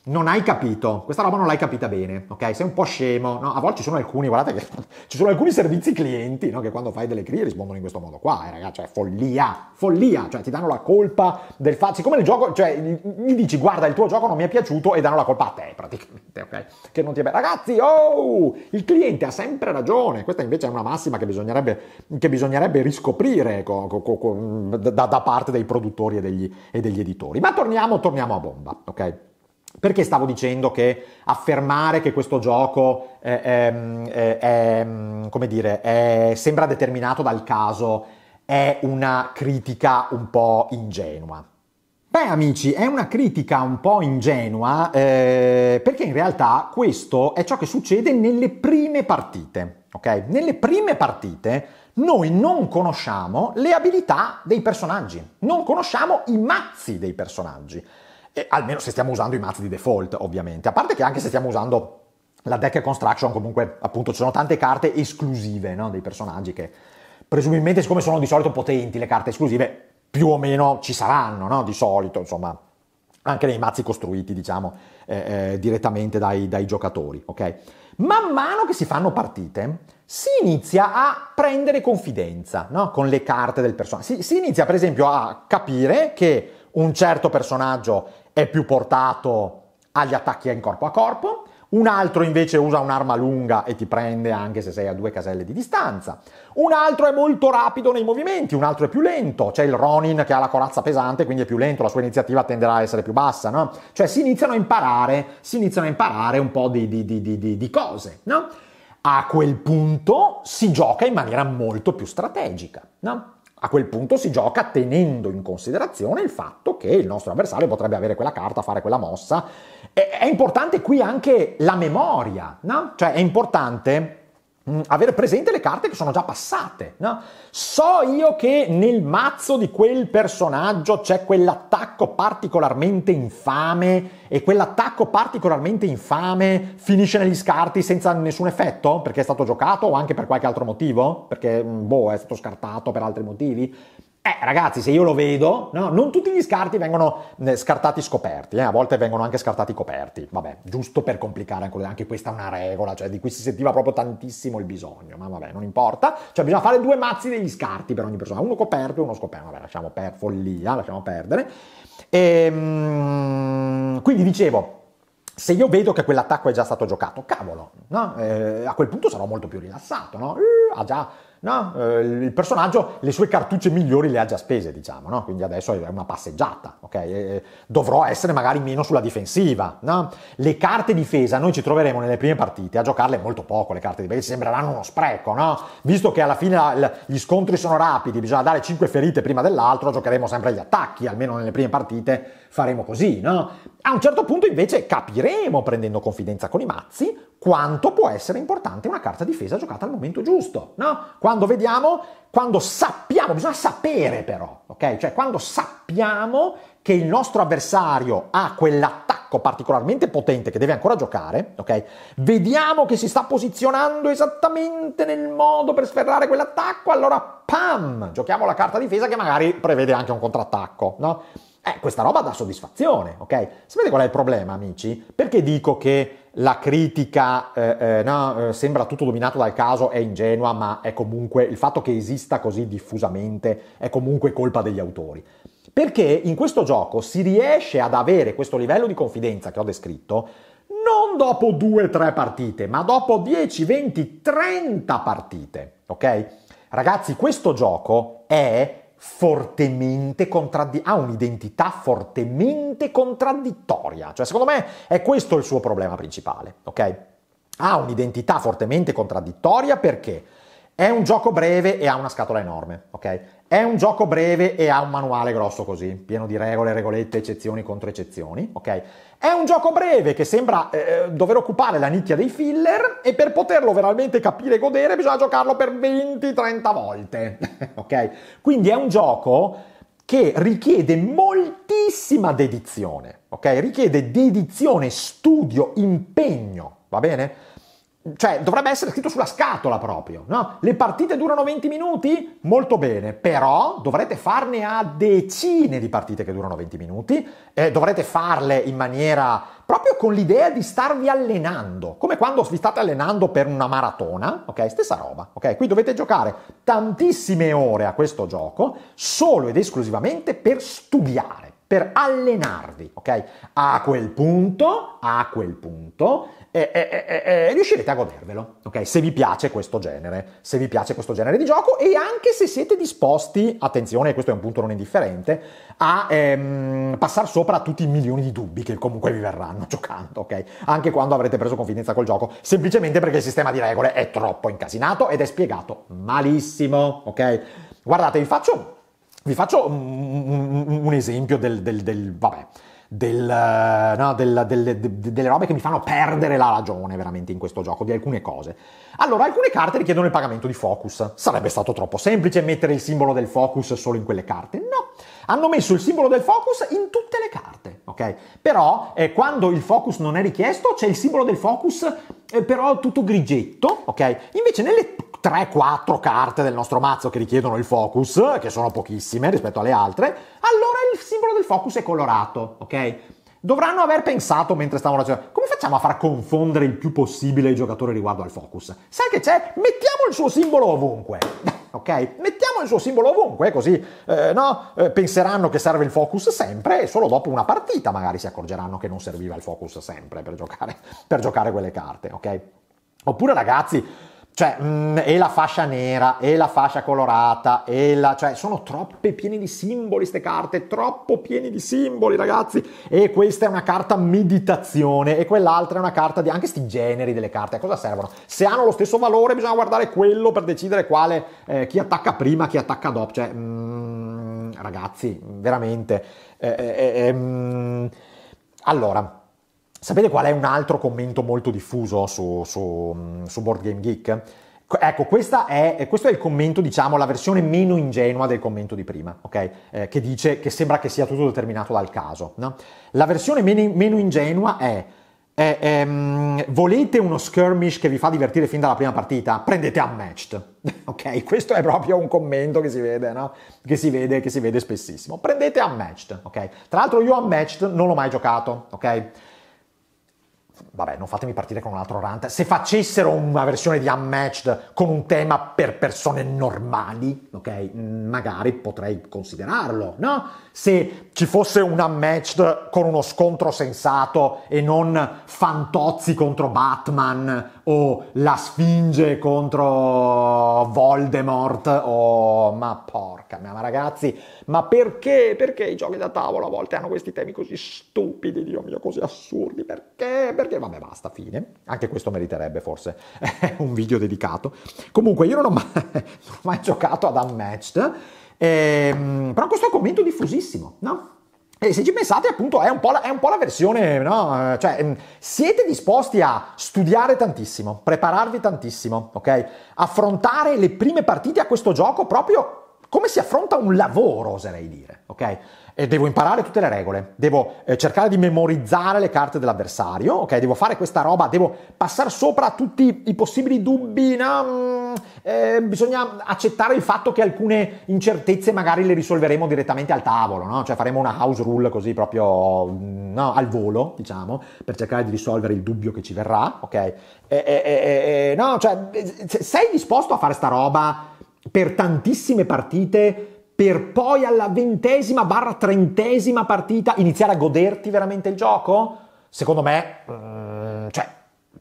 non hai capito, questa roba non l'hai capita bene, ok? Sei un po' scemo, no? A volte ci sono alcuni, guardate che (laughs) ci sono alcuni servizi clienti, no? Che quando fai delle crie rispondono in questo modo qua, eh, ragazzi, cioè follia, follia, cioè ti danno la colpa del fatto, siccome il gioco, cioè gli dici guarda il tuo gioco non mi è piaciuto e danno la colpa a te praticamente, ok? Che non ti è bello. Ragazzi, oh, il cliente ha sempre ragione, questa invece è una massima che bisognerebbe, che bisognerebbe riscoprire co, co, co, da, da, parte dei produttori e degli, e degli editori. Ma torniamo, torniamo a bomba, ok? Perché stavo dicendo che affermare che questo gioco è, è, è, come dire, sembra determinato dal caso è una critica un po' ingenua? Beh amici, è una critica un po' ingenua eh, perché in realtà questo è ciò che succede nelle prime partite, ok? Nelle prime partite noi non conosciamo le abilità dei personaggi, non conosciamo i mazzi dei personaggi. E almeno se stiamo usando i mazzi di default, ovviamente. A parte che anche se stiamo usando la deck construction, comunque appunto ci sono tante carte esclusive no? dei personaggi che presumibilmente, siccome sono di solito potenti le carte esclusive, più o meno ci saranno, no? di solito, insomma, anche nei mazzi costruiti, diciamo, eh, eh, direttamente dai, dai giocatori, ok? Man mano che si fanno partite, si inizia a prendere confidenza no? con le carte del personaggio. Si, si, inizia, per esempio, a capire che un certo personaggio è più portato agli attacchi in corpo a corpo, un altro invece usa un'arma lunga e ti prende anche se sei a due caselle di distanza. Un altro è molto rapido nei movimenti, un altro è più lento. C'è il Ronin che ha la corazza pesante, quindi è più lento, la sua iniziativa tenderà a essere più bassa, no? Cioè si iniziano a imparare, iniziano a imparare un po' di, di, di, di cose, no? A quel punto si gioca in maniera molto più strategica, no? A quel punto si gioca tenendo in considerazione il fatto che il nostro avversario potrebbe avere quella carta, fare quella mossa. È importante qui anche la memoria, no? Cioè è importante Mm, avere presente le carte che sono già passate. No? So io che nel mazzo di quel personaggio c'è quell'attacco particolarmente infame e quell'attacco particolarmente infame finisce negli scarti senza nessun effetto perché è stato giocato o anche per qualche altro motivo, perché mm, boh, è stato scartato per altri motivi. Eh, ragazzi, se io lo vedo, no? non tutti gli scarti vengono eh, scartati scoperti, eh? a volte vengono anche scartati coperti. Vabbè, giusto per complicare ancora, anche questa è una regola, cioè di cui si sentiva proprio tantissimo il bisogno, ma vabbè, non importa. Cioè, bisogna fare due mazzi degli scarti per ogni persona, uno coperto e uno scoperto. Vabbè, lasciamo per follia, lasciamo perdere. E, ehm, quindi dicevo, se io vedo che quell'attacco è già stato giocato, cavolo, no? eh, a quel punto sarò molto più rilassato, no? uh, ha già No? Eh, il personaggio le sue cartucce migliori le ha già spese, diciamo, no? quindi adesso è una passeggiata. Okay? dovrò essere magari meno sulla difensiva. No? Le carte difesa noi ci troveremo nelle prime partite a giocarle molto poco, le carte difesa sembreranno uno spreco, no? visto che alla fine gli scontri sono rapidi, bisogna dare 5 ferite prima dell'altro, giocheremo sempre gli attacchi, almeno nelle prime partite faremo così, no? A un certo punto invece capiremo, prendendo confidenza con i mazzi, quanto può essere importante una carta difesa giocata al momento giusto, no? Quando vediamo, quando sappiamo, bisogna sapere però, ok? Cioè quando sappiamo che il nostro avversario ha quell'attacco particolarmente potente che deve ancora giocare, ok? Vediamo che si sta posizionando esattamente nel modo per sferrare quell'attacco, allora pam, giochiamo la carta difesa che magari prevede anche un contrattacco, no? Eh, questa roba dà soddisfazione, ok? Sapete qual è il problema, amici? Perché dico che la critica eh, eh, no, eh, sembra tutto dominato dal caso, è ingenua, ma è comunque il fatto che esista così diffusamente è comunque colpa degli autori. Perché in questo gioco si riesce ad avere questo livello di confidenza che ho descritto non dopo 2-3 partite, ma dopo 10, 20, 30 partite, ok? Ragazzi, questo gioco è fortemente contraddittoria, ha un'identità fortemente contraddittoria, cioè secondo me è questo il suo problema principale, ok? Ha un'identità fortemente contraddittoria perché è un gioco breve e ha una scatola enorme, ok? È un gioco breve e ha un manuale grosso così, pieno di regole, regolette, eccezioni contro eccezioni, ok? È un gioco breve che sembra eh, dover occupare la nicchia dei filler e per poterlo veramente capire e godere bisogna giocarlo per 20-30 volte, (laughs) ok? Quindi è un gioco che richiede moltissima dedizione, ok? Richiede dedizione, studio, impegno, va bene? cioè dovrebbe essere scritto sulla scatola proprio, no? Le partite durano 20 minuti? Molto bene, però dovrete farne a decine di partite che durano 20 minuti, e dovrete farle in maniera proprio con l'idea di starvi allenando, come quando vi state allenando per una maratona, ok? Stessa roba, ok? Qui dovete giocare tantissime ore a questo gioco solo ed esclusivamente per studiare per allenarvi, ok? A quel punto, a quel punto, e, e, e, riuscirete a godervelo, ok? Se vi piace questo genere, se vi piace questo genere di gioco e anche se siete disposti, attenzione, questo è un punto non indifferente, a ehm, passare sopra a tutti i milioni di dubbi che comunque vi verranno (laughs) giocando, ok? Anche quando avrete preso confidenza col gioco, semplicemente perché il sistema di regole è troppo incasinato ed è spiegato malissimo, ok? Guardate, vi faccio, vi faccio un, un, un esempio del, del, del vabbè del, no, del, delle, delle, robe che mi fanno perdere la ragione veramente in questo gioco, di alcune cose. Allora, alcune carte richiedono il pagamento di focus. Sarebbe stato troppo semplice mettere il simbolo del focus solo in quelle carte. No, hanno messo il simbolo del focus in tutte le carte, ok? Però eh, quando il focus non è richiesto c'è il simbolo del focus eh, però tutto grigetto, ok? Invece nelle 3-4 carte del nostro mazzo che richiedono il focus, che sono pochissime rispetto alle altre, allora il simbolo del focus è colorato, ok? Dovranno aver pensato mentre stavano ragionando, come facciamo a far confondere il più possibile i giocatori riguardo al focus? Sai che c'è? Mettiamo il suo simbolo ovunque, ok? Mettiamo il suo simbolo ovunque, così eh, no? eh, penseranno che serve il focus sempre e solo dopo una partita magari si accorgeranno che non serviva il focus sempre per giocare, per giocare quelle carte, ok? Oppure ragazzi cioè, mh, mm, e la fascia nera, e la fascia colorata, e la... cioè, sono troppe piene di simboli queste carte, troppo piene di simboli, ragazzi, e questa è una carta meditazione, e quell'altra è una carta di... anche questi generi delle carte, a cosa servono? Se hanno lo stesso valore bisogna guardare quello per decidere quale, eh, chi attacca prima, chi attacca dopo, cioè, mh, mm, ragazzi, veramente... Eh, eh, eh mm, allora... Sapete qual è un altro commento molto diffuso su, su, mm, su Board Game Geek? Ecco, è, eh, questo è il commento, diciamo, la versione meno ingenua del commento di prima, ok? Eh, che dice che sembra che sia tutto determinato dal caso, no? La versione meno, meno ingenua è, è, è ehm, volete uno skirmish che vi fa divertire fin dalla prima partita? Prendete Unmatched, (laughs) ok? Questo è proprio un commento che si vede, no? Che si vede, che si vede spessissimo. Prendete Unmatched, ok? Tra l'altro io Unmatched non l'ho mai giocato, ok? Vabbè, non fatemi partire con un altro rant. Se facessero una versione di Unmatched con un tema per persone normali, ok? Mm, magari potrei considerarlo, no? Se ci fosse un Unmatched con uno scontro sensato e non fantozzi contro Batman o la Sfinge contro Voldemort o ma porca mia, ma ragazzi, ma perché? Perché i giochi da tavolo a volte hanno questi temi così stupidi, Dio mio, così assurdi? Perché? Perché vabbè, basta, fine. Anche questo meriterebbe forse (laughs) un video dedicato. Comunque, io non ho mai, (laughs) non ho mai giocato ad Unmatched. Ehm, però questo è un commento diffusissimo, no? E se ci pensate, appunto, è un po' la, un po la versione, no? Eh, cioè, mm, siete disposti a studiare tantissimo, prepararvi tantissimo, ok? Affrontare le prime partite a questo gioco proprio come si affronta un lavoro, oserei dire, ok? E devo imparare tutte le regole, devo eh, cercare di memorizzare le carte dell'avversario, ok? Devo fare questa roba, devo passare sopra tutti i possibili dubbi, no? Mm, eh, bisogna accettare il fatto che alcune incertezze magari le risolveremo direttamente al tavolo, no? Cioè faremo una house rule così proprio mm, no? al volo, diciamo, per cercare di risolvere il dubbio che ci verrà, ok? E, e, no, cioè, sei disposto a fare sta roba? per tantissime partite per poi alla ventesima barra trentesima partita iniziare a goderti veramente il gioco? Secondo me, eh, cioè,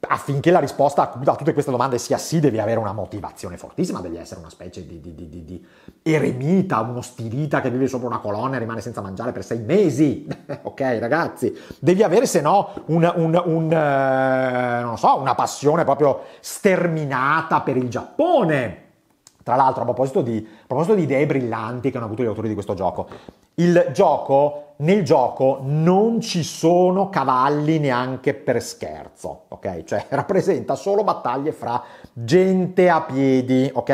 affinché la risposta a tutte queste domande sia sì, devi avere una motivazione fortissima, devi essere una specie di, di, di, di eremita, uno stilita che vive sopra una colonna e rimane senza mangiare per sei mesi. (laughs) ok, ragazzi, devi avere se no un, un, un, eh, so, una passione proprio sterminata per il Giappone tra l'altro, a proposito, di, a proposito, di, idee brillanti che hanno avuto gli autori di questo gioco, il gioco, nel gioco non ci sono cavalli neanche per scherzo, ok? Cioè (laughs) rappresenta solo battaglie fra gente a piedi, ok?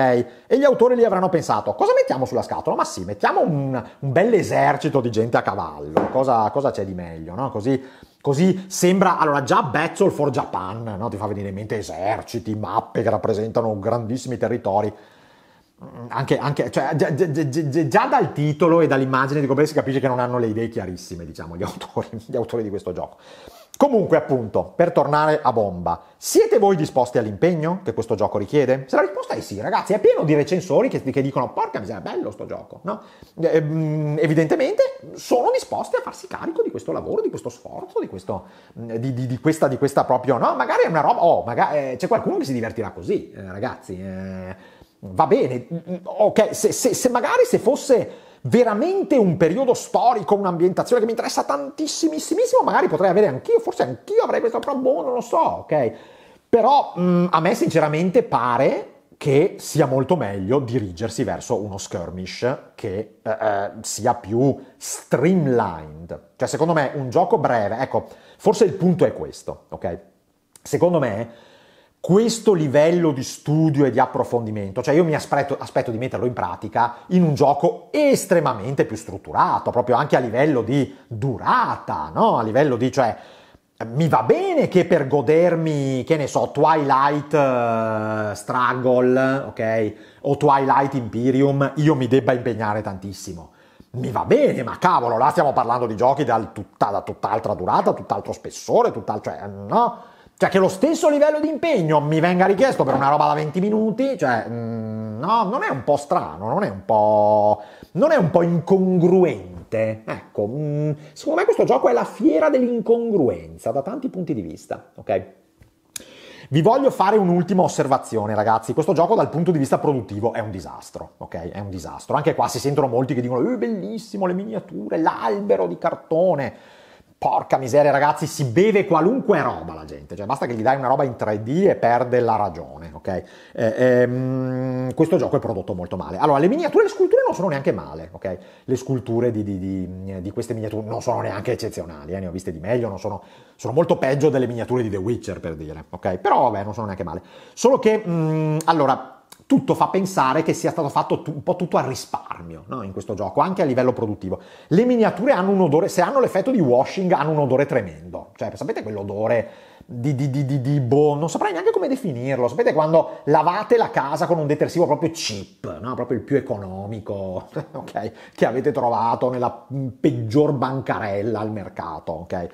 E gli autori li avranno pensato, cosa mettiamo sulla scatola? Ma sì, mettiamo un, un bel esercito di gente a cavallo, cosa, cosa c'è di meglio, no? Così Così sembra, allora già Battle for Japan, no? ti fa venire in mente eserciti, mappe che rappresentano grandissimi territori. Mm, anche, anche cioè, già, già, già, dal titolo e dall'immagine di Gobert si capisce che non hanno le idee chiarissime, diciamo, gli (laughs) autori, gli autori di questo gioco. Comunque, appunto, per tornare a bomba, siete voi disposti all'impegno che questo gioco richiede? Se la risposta è sì, ragazzi, è pieno di recensori che, che dicono porca miseria, bello sto gioco, no? Eh, mm, evidentemente sono disposti a farsi carico di questo lavoro, di questo sforzo, di, questo, mm, di, di, di questa, questa, proprio, no? Magari è una roba, oh, magari, eh, c'è qualcuno che si divertirà così, eh, ragazzi, eh, va bene, mm, ok, se, se, se magari se fosse veramente un periodo storico, un'ambientazione che mi interessa tantissimissimo, magari potrei avere anch'io, forse anch'io avrei questo però boh, non lo so, ok? Però mh, mm, a me sinceramente pare che sia molto meglio dirigersi verso uno skirmish che eh, eh, sia più streamlined. Cioè, secondo me, un gioco breve, ecco, forse il punto è questo, ok? Secondo me questo livello di studio e di approfondimento, cioè io mi aspetto, aspetto, di metterlo in pratica in un gioco estremamente più strutturato, proprio anche a livello di durata, no? A livello di, cioè, mi va bene che per godermi, che ne so, Twilight uh, Struggle, ok? O Twilight Imperium, io mi debba impegnare tantissimo. Mi va bene, ma cavolo, là stiamo parlando di giochi da tutta, tutt'altra durata, tutt'altro spessore, tutt'altro... Cioè, no? Cioè che lo stesso livello di impegno mi venga richiesto per una roba da 20 minuti, cioè mh, mm, no, non è un po' strano, non è un po', non è un po incongruente. Ecco, mh, mm, secondo me questo gioco è la fiera dell'incongruenza da tanti punti di vista, ok? Vi voglio fare un'ultima osservazione, ragazzi. Questo gioco, dal punto di vista produttivo, è un disastro. Ok, è un disastro. Anche qua si sentono molti che dicono: eh, bellissimo, le miniature, l'albero di cartone. Porca miseria, ragazzi, si beve qualunque roba la gente, cioè basta che gli dai una roba in 3D e perde la ragione, ok? Eh, ehm, questo gioco è prodotto molto male. Allora, le miniature e le sculture non sono neanche male, ok? Le sculture di, di, di, di queste miniature non sono neanche eccezionali, eh? ne ho viste di meglio, sono, sono, molto peggio delle miniature di The Witcher, per dire, ok? Però vabbè, non sono neanche male. Solo che, mh, mm, allora, tutto fa pensare che sia stato fatto un po' tutto a risparmio no? in questo gioco, anche a livello produttivo. Le miniature hanno un odore, se hanno l'effetto di washing, hanno un odore tremendo. Cioè, sapete quell'odore di, di, di, di, di boh, non saprei neanche come definirlo. Sapete quando lavate la casa con un detersivo proprio cheap, no? proprio il più economico, (laughs) okay? Che avete trovato nella peggior bancarella al mercato, ok?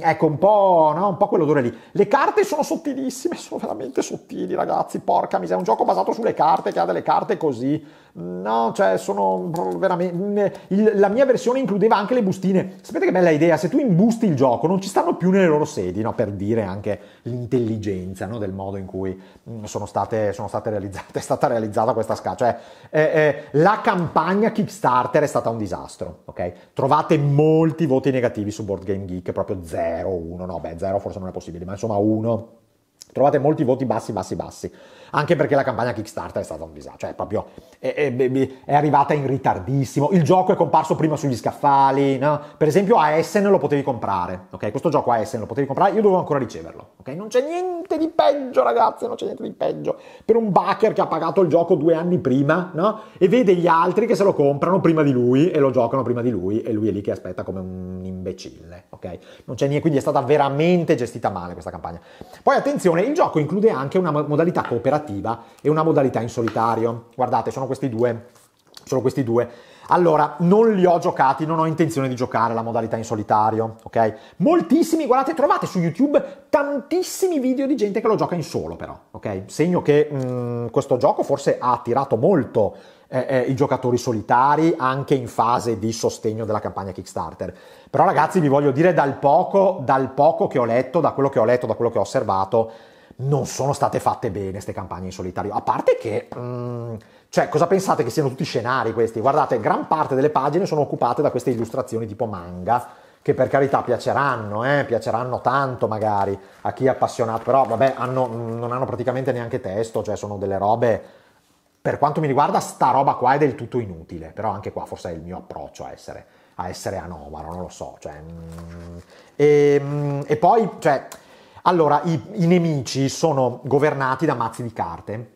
Ecco, un po', no? un po' quell'odore lì. Le carte sono sottilissime, (laughs) sono veramente sottili, ragazzi. Porca miseria, è un gioco basato sulle carte che ha delle carte così No, cioè sono veramente... Mm, la mia versione includeva anche le bustine. Sapete che bella idea? Se tu imbusti il gioco non ci stanno più nelle loro sedi, no? per dire anche l'intelligenza no? del modo in cui mm, sono state, sono state realizzate, (laughs) è stata realizzata questa scala. Cioè, eh, eh, la campagna Kickstarter è stata un disastro, ok? Trovate molti voti negativi su Board Game Geek, proprio 0, 1, no, beh 0 forse non è possibile, ma insomma 1 trovate molti voti bassi, bassi, bassi, anche perché la campagna Kickstarter è stata un disastro, cioè proprio è, è, è, arrivata in ritardissimo, il gioco è comparso prima sugli scaffali, no? per esempio a Essen lo potevi comprare, ok? Questo gioco a Essen lo potevi comprare, io dovevo ancora riceverlo, ok? Non c'è niente di peggio ragazzi, non c'è niente di peggio, per un backer che ha pagato il gioco due anni prima, no? E vede gli altri che se lo comprano prima di lui e lo giocano prima di lui e lui è lì che aspetta come un imbecille, ok? Non c'è niente, quindi è stata veramente gestita male questa campagna. Poi attenzione, il gioco include anche una modalità cooperativa e una modalità in solitario. Guardate, sono questi due. Sono questi due. Allora, non li ho giocati, non ho intenzione di giocare la modalità in solitario, ok? Moltissimi, guardate, trovate su YouTube tantissimi video di gente che lo gioca in solo, però, ok? Segno che mh, mm, questo gioco forse ha attirato molto eh, eh, i giocatori solitari anche in fase di sostegno della campagna Kickstarter. Però, ragazzi, vi voglio dire dal poco, dal poco che ho letto, da quello che ho letto, da quello che ho osservato, non sono state fatte bene queste campagne in solitario. A parte che, mh, mm, cioè, cosa pensate che siano tutti scenari questi? Guardate, gran parte delle pagine sono occupate da queste illustrazioni tipo manga, che per carità piaceranno, eh, piaceranno tanto magari a chi è appassionato, però vabbè, hanno, mm, non hanno praticamente neanche testo, cioè sono delle robe... Per quanto mi riguarda, sta roba qua è del tutto inutile, però anche qua forse è il mio approccio a essere, a essere anomalo, non lo so. Cioè, mh, mm, e, mh, e poi, cioè allora, i, i nemici sono governati da mazzi di carte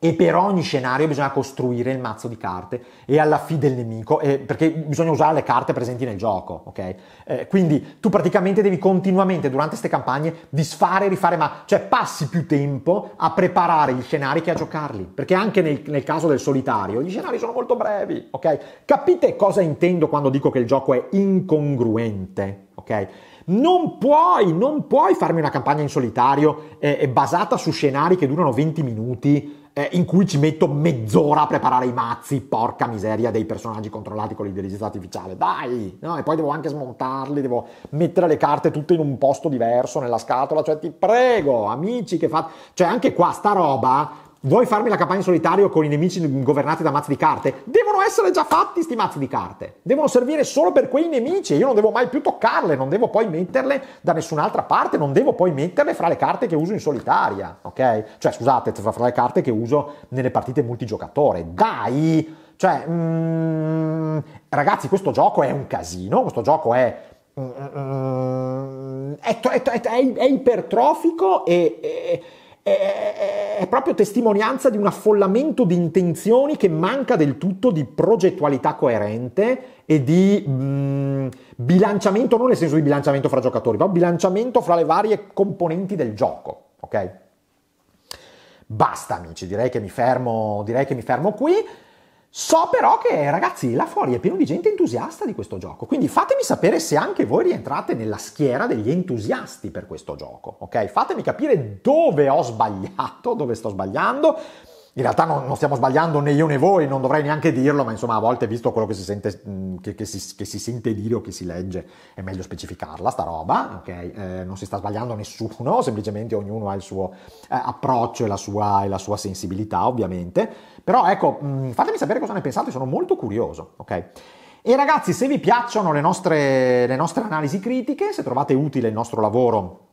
e per ogni scenario bisogna costruire il mazzo di carte e alla fine del nemico, eh, perché bisogna usare le carte presenti nel gioco, ok? Eh, quindi tu praticamente devi continuamente durante queste campagne disfare e rifare, ma cioè passi più tempo a preparare gli scenari che a giocarli, perché anche nel, nel caso del solitario gli scenari sono molto brevi, ok? Capite cosa intendo quando dico che il gioco è incongruente, ok? Non puoi, non puoi farmi una campagna in solitario eh, basata su scenari che durano 20 minuti eh, in cui ci metto mezz'ora a preparare i mazzi, porca miseria, dei personaggi controllati con l'intelligenza artificiale. Dai! No, e poi devo anche smontarli, devo mettere le carte tutte in un posto diverso nella scatola, cioè ti prego, amici che fate... Cioè anche qua sta roba vuoi farmi la campagna in solitario con i nemici governati da mazzi di carte? Devono essere già fatti sti mazzi di carte. Devono servire solo per quei nemici. e Io non devo mai più toccarle, non devo poi metterle da nessun'altra parte, non devo poi metterle fra le carte che uso in solitaria, ok? Cioè, scusate, fra le carte che uso nelle partite multigiocatore. Dai! Cioè, mm, ragazzi, questo gioco è un casino, questo gioco è mm, mm, mm, è, è, è, è ipertrofico e, e, è, proprio testimonianza di un affollamento di intenzioni che manca del tutto di progettualità coerente e di mh, mm, bilanciamento, non nel senso di bilanciamento fra giocatori, ma bilanciamento fra le varie componenti del gioco, ok? Basta amici, direi che mi fermo, direi che mi fermo qui. So però che ragazzi là fuori è pieno di gente entusiasta di questo gioco, quindi fatemi sapere se anche voi rientrate nella schiera degli entusiasti per questo gioco, ok? Fatemi capire dove ho sbagliato, dove sto sbagliando in realtà non, non, stiamo sbagliando né io né voi, non dovrei neanche dirlo, ma insomma a volte visto quello che si, sente, che, che si, che si sente dire o che si legge è meglio specificarla sta roba, ok? Eh, non si sta sbagliando nessuno, semplicemente ognuno ha il suo eh, approccio e la, sua, e la, sua, sensibilità ovviamente, però ecco, mh, fatemi sapere cosa ne pensate, sono molto curioso, ok? E ragazzi, se vi piacciono le nostre, le nostre analisi critiche, se trovate utile il nostro lavoro,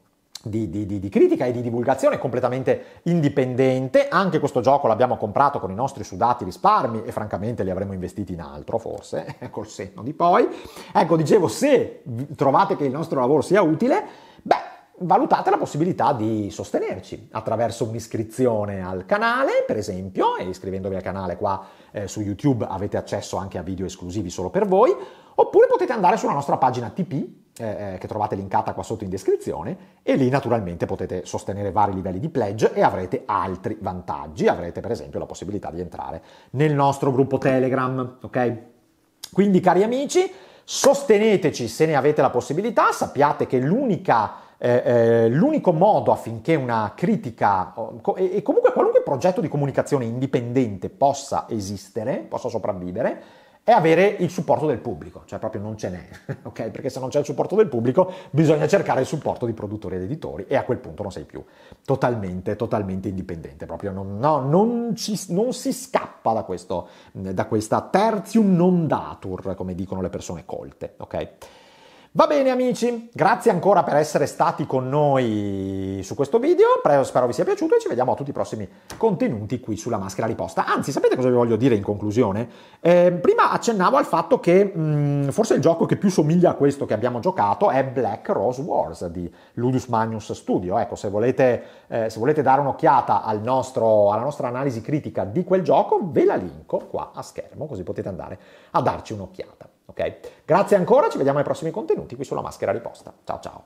di, di, di, critica e di divulgazione completamente indipendente. Anche questo gioco l'abbiamo comprato con i nostri sudati risparmi e francamente li avremmo investiti in altro, forse, (laughs) col senno di poi. Ecco, dicevo, se trovate che il nostro lavoro sia utile, beh, valutate la possibilità di sostenerci attraverso un'iscrizione al canale, per esempio, e iscrivendovi al canale qua eh, su YouTube avete accesso anche a video esclusivi solo per voi, oppure potete andare sulla nostra pagina TP eh, eh, che trovate linkata qua sotto in descrizione e lì naturalmente potete sostenere vari livelli di pledge e avrete altri vantaggi, avrete per esempio la possibilità di entrare nel nostro gruppo Telegram, ok? Quindi cari amici, sosteneteci se ne avete la possibilità, sappiate che l'unica eh, eh, l'unico modo affinché una critica e, e comunque qualunque progetto di comunicazione indipendente possa esistere, possa sopravvivere, è avere il supporto del pubblico, cioè proprio non ce n'è, (laughs) ok? Perché se non c'è il supporto del pubblico bisogna cercare il supporto di produttori ed editori e a quel punto non sei più totalmente, totalmente indipendente, proprio non, no, non, ci, non si scappa da, questo, da questa tertium non datur, come dicono le persone colte, ok? Va bene amici, grazie ancora per essere stati con noi su questo video, spero vi sia piaciuto e ci vediamo a tutti i prossimi contenuti qui sulla maschera riposta. Anzi, sapete cosa vi voglio dire in conclusione? Eh, prima accennavo al fatto che mh, mm, forse il gioco che più somiglia a questo che abbiamo giocato è Black Rose Wars di Ludus Magnus Studio. Ecco, se volete, eh, se volete dare un'occhiata al nostro, alla nostra analisi critica di quel gioco, ve la linko qua a schermo, così potete andare a darci un'occhiata. Ok? Grazie ancora, ci vediamo ai prossimi contenuti qui sulla maschera riposta. Ciao ciao!